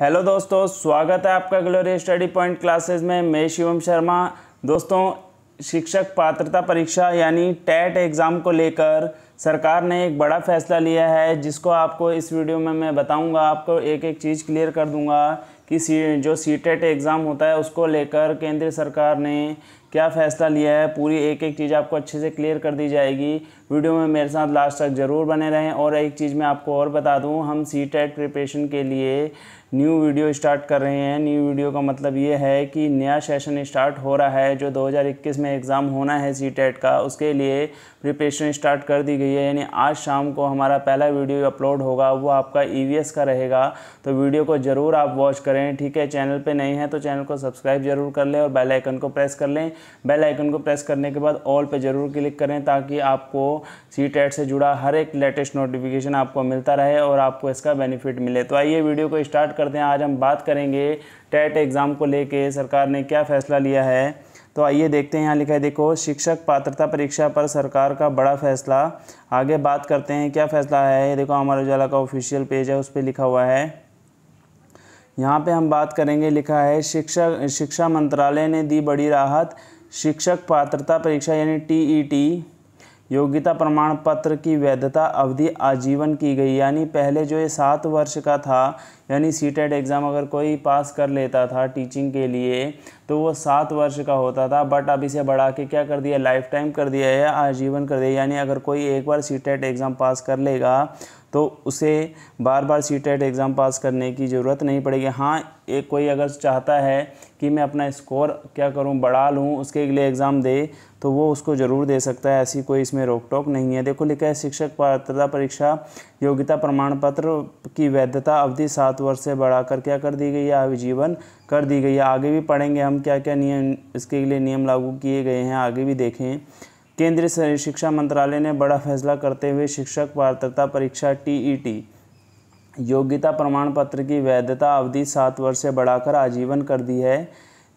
hello दोस्तों स्वागत है आपका ग्लोरी स्टडी पॉइंट क्लासेस में मैं शिवम शर्मा दोस्तों शिक्षक पात्रता परीक्षा यानी टेट एग्ज़ाम e को लेकर सरकार ने एक बड़ा फैसला लिया है जिसको आपको इस वीडियो में मैं बताऊंगा आपको एक एक चीज़ क्लियर कर दूंगा कि सी जो सी टेट एग्ज़ाम होता है उसको लेकर केंद्र सरकार ने क्या फ़ैसला लिया है पूरी एक एक चीज़ आपको अच्छे से क्लियर कर दी जाएगी वीडियो में मेरे साथ लास्ट तक ज़रूर बने रहें और एक चीज़ मैं आपको और बता दूं हम सी टेट प्रिपरेशन के लिए न्यू वीडियो स्टार्ट कर रहे हैं न्यू वीडियो का मतलब ये है कि नया सेशन स्टार्ट हो रहा है जो 2021 में एग्ज़ाम होना है सी e का उसके लिए प्रिपरेशन स्टार्ट कर दी गई है यानी आज शाम को हमारा पहला वीडियो अपलोड होगा वो आपका ई e का रहेगा तो वीडियो को ज़रूर आप वॉच करें ठीक है चैनल पर नहीं है तो चैनल को सब्सक्राइब जरूर कर लें और बेलाइकन को प्रेस कर लें बेलाइकन को प्रेस करने के बाद ऑल पर ज़रूर क्लिक करें ताकि आपको सी e से जुड़ा हर एक लेटेस्ट नोटिफिकेशन आपको मिलता रहे और आपको इसका बेनिफिट मिले तो आइए वीडियो को स्टार्ट कर करते हैं आज हम बात करेंगे टेट एग्ज़ाम को लेके सरकार ने क्या फ़ैसला लिया है तो आइए देखते हैं यहाँ लिखा है देखो शिक्षक पात्रता परीक्षा पर सरकार का बड़ा फैसला आगे बात करते हैं क्या फ़ैसला है देखो अमर उजाला का ऑफिशियल पेज है उस पर लिखा हुआ है यहाँ पे हम बात करेंगे लिखा है शिक्षा शिक्षा मंत्रालय ने दी बड़ी राहत शिक्षक पात्रता परीक्षा यानी टी योग्यता प्रमाण पत्र की वैधता अवधि आजीवन की गई यानी पहले जो ये सात वर्ष का था यानी सी एग्ज़ाम e अगर कोई पास कर लेता था टीचिंग के लिए तो वो सात वर्ष का होता था बट अब इसे बढ़ा के क्या कर दिया लाइफ टाइम कर दिया है आजीवन कर दिया यानी अगर कोई एक बार सी एग्ज़ाम पास कर लेगा तो उसे बार बार सी टेट एग्ज़ाम पास करने की ज़रूरत नहीं पड़ेगी हाँ एक कोई अगर चाहता है कि मैं अपना स्कोर क्या करूँ बढ़ा लूँ उसके लिए एग्ज़ाम दे तो वो उसको ज़रूर दे सकता है ऐसी कोई इसमें रोक टोक नहीं है देखो लिखा है शिक्षक पात्रता परीक्षा योग्यता प्रमाण पत्र की वैधता अवधि सात वर्ष से बढ़ाकर क्या कर दी गई है आजीवन कर दी गई है आगे भी पढ़ेंगे हम क्या क्या नियम इसके लिए नियम लागू किए गए हैं आगे भी देखें केंद्रीय शिक्षा मंत्रालय ने बड़ा फैसला करते हुए शिक्षक पात्रता परीक्षा टीईटी योग्यता प्रमाण पत्र की वैधता अवधि सात वर्ष से बढ़ाकर आजीवन कर दी है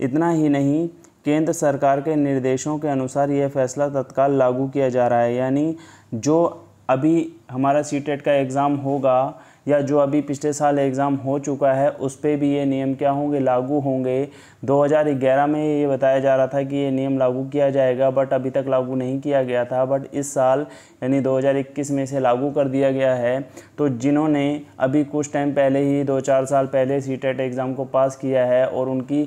इतना ही नहीं केंद्र सरकार के निर्देशों के अनुसार यह फैसला तत्काल लागू किया जा रहा है यानी जो अभी हमारा सी e का एग्ज़ाम होगा या जो अभी पिछले साल एग्ज़ाम हो चुका है उस पर भी ये नियम क्या होंगे लागू होंगे 2011 में ये बताया जा रहा था कि ये नियम लागू किया जाएगा बट अभी तक लागू नहीं किया गया था बट इस साल यानी 2021 में से लागू कर दिया गया है तो जिन्होंने अभी कुछ टाइम पहले ही दो चार साल पहले सी एग्ज़ाम को पास किया है और उनकी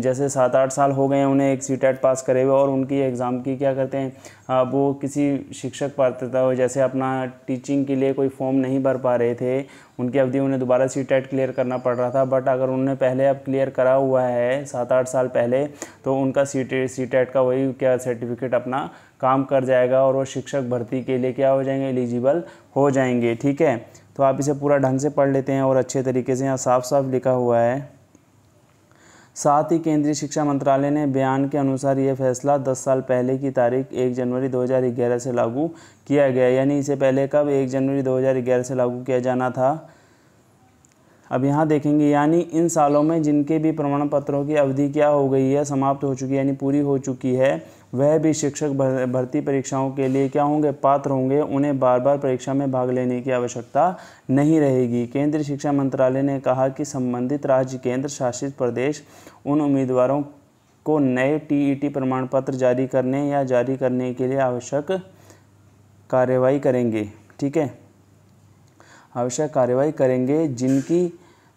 जैसे सात आठ साल हो गए हैं उन्हें एक सी पास करे हुए और उनकी एग्ज़ाम की क्या करते हैं वो किसी शिक्षक पात्रता हो जैसे अपना टीचिंग के लिए कोई फॉर्म नहीं भर पा रहे थे उनकी अवधि उन्हें दोबारा सी टेट क्लियर करना पड़ रहा था बट अगर उन्होंने पहले अब क्लियर करा हुआ है सात आठ साल पहले तो उनका सी टे सी टेट का वही क्या सर्टिफिकेट अपना काम कर जाएगा और वो शिक्षक भर्ती के लिए क्या हो जाएंगे एलिजिबल हो जाएंगे ठीक है तो आप इसे पूरा ढंग से पढ़ लेते हैं और अच्छे तरीके से यहाँ साफ साफ लिखा हुआ है साथ ही केंद्रीय शिक्षा मंत्रालय ने बयान के अनुसार ये फैसला 10 साल पहले की तारीख 1 जनवरी 2011 से लागू किया गया यानी इसे पहले कब 1 जनवरी 2011 से लागू किया जाना था अब यहाँ देखेंगे यानी इन सालों में जिनके भी प्रमाण पत्रों की अवधि क्या हो गई है समाप्त हो चुकी है यानी पूरी हो चुकी है वह भी शिक्षक भर्ती परीक्षाओं के लिए क्या होंगे पात्र होंगे उन्हें बार बार परीक्षा में भाग लेने की आवश्यकता नहीं रहेगी केंद्रीय शिक्षा मंत्रालय ने कहा कि संबंधित राज्य केंद्र शासित प्रदेश उन उम्मीदवारों को नए टीईटी e प्रमाण पत्र जारी करने या जारी करने के लिए आवश्यक कार्यवाही करेंगे ठीक है आवश्यक कार्रवाई करेंगे जिनकी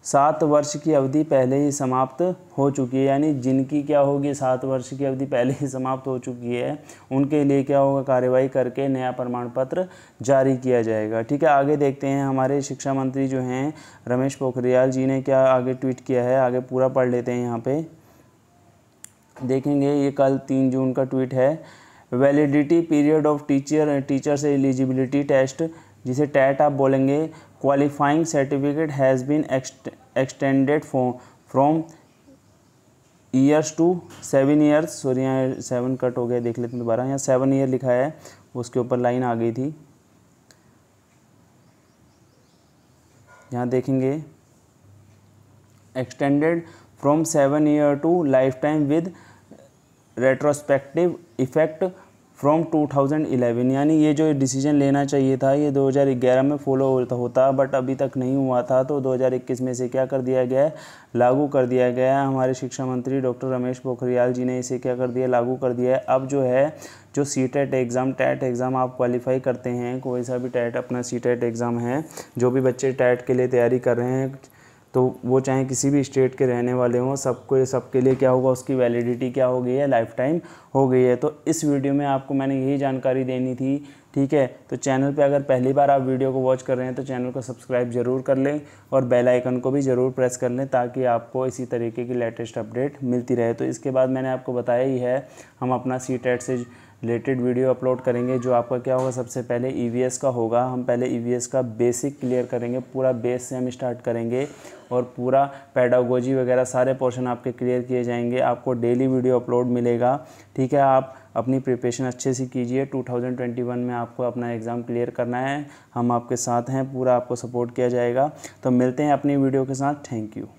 सात वर्ष की अवधि पहले ही समाप्त हो चुकी है यानी जिनकी क्या होगी सात वर्ष की अवधि पहले ही समाप्त हो चुकी है उनके लिए क्या होगा कार्यवाही करके नया प्रमाण पत्र जारी किया जाएगा ठीक है आगे देखते हैं हमारे शिक्षा मंत्री जो हैं रमेश पोखरियाल जी ने क्या आगे ट्वीट किया है आगे पूरा पढ़ लेते हैं यहाँ पर देखेंगे ये कल तीन जून का ट्वीट है validity period of teacher teachers eligibility test जिसे टैट आप बोलेंगे qualifying certificate has been extended from years to seven years sorry यहाँ सेवन कट हो गया देख लेते हैं दोबारा यहाँ सेवन ईयर लिखा है उसके ऊपर लाइन आ गई थी यहाँ देखेंगे extended from seven year to life time with retrospective effect from 2011 यानी ये जो डिसीजन लेना चाहिए था ये 2011 में फॉलो होता बट अभी तक नहीं हुआ था तो 2021 में इसे क्या कर दिया गया है लागू कर दिया गया है हमारे शिक्षा मंत्री डॉक्टर रमेश पोखरियाल जी ने इसे क्या कर दिया लागू कर दिया है अब जो है जो C TET exam TET exam आप क्वालिफाई करते हैं कोई सा भी टैट e अपना सी टेट एग्ज़ाम है जो भी बच्चे टैट e के लिए तैयारी कर रहे हैं तो वो चाहे किसी भी स्टेट के रहने वाले हों सबको सबके लिए क्या होगा उसकी वैलिडिटी क्या हो गई है लाइफ टाइम हो गई है तो इस वीडियो में आपको मैंने यही जानकारी देनी थी ठीक है तो चैनल पे अगर पहली बार आप वीडियो को वॉच कर रहे हैं तो चैनल को सब्सक्राइब ज़रूर कर लें और बेल आइकन को भी ज़रूर प्रेस कर लें ताकि आपको इसी तरीके की लेटेस्ट अपडेट मिलती रहे तो इसके बाद मैंने आपको बताया ही है हम अपना सी टेट e से रिलेटेड वीडियो अपलोड करेंगे जो आपका क्या होगा सबसे पहले ई e का होगा हम पहले ई e का बेसिक क्लियर करेंगे पूरा बेस से हम स्टार्ट करेंगे और पूरा पैडागोजी वगैरह सारे पोर्शन आपके क्लियर किए जाएंगे आपको डेली वीडियो अपलोड मिलेगा ठीक है आप अपनी प्रिपरेशन अच्छे से कीजिए 2021 में आपको अपना एग्ज़ाम क्लियर करना है हम आपके साथ हैं पूरा आपको सपोर्ट किया जाएगा तो मिलते हैं अपनी वीडियो के साथ थैंक यू